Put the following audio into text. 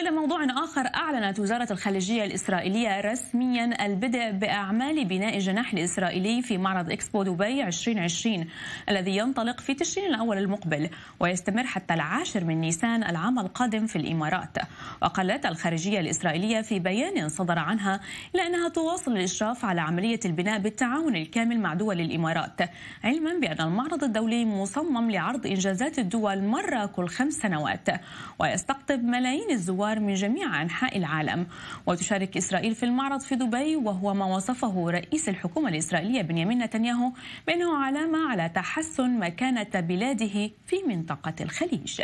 وإلى موضوع آخر أعلنت وزارة الخارجية الإسرائيلية رسميا البدء بأعمال بناء الجناح الإسرائيلي في معرض إكسبو دبي 2020 الذي ينطلق في تشرين الأول المقبل ويستمر حتى العاشر من نيسان العام القادم في الإمارات وقالت الخارجية الإسرائيلية في بيان صدر عنها لأنها أنها تواصل الإشراف على عملية البناء بالتعاون الكامل مع دول الإمارات علما بأن المعرض الدولي مصمم لعرض إنجازات الدول مرة كل خمس سنوات ويستقطب ملايين الزوار زوار من جميع أنحاء العالم وتشارك إسرائيل في المعرض في دبي وهو ما وصفه رئيس الحكومة الإسرائيلية بنيامين نتنياهو بأنه علامة على تحسن مكانة بلاده في منطقة الخليج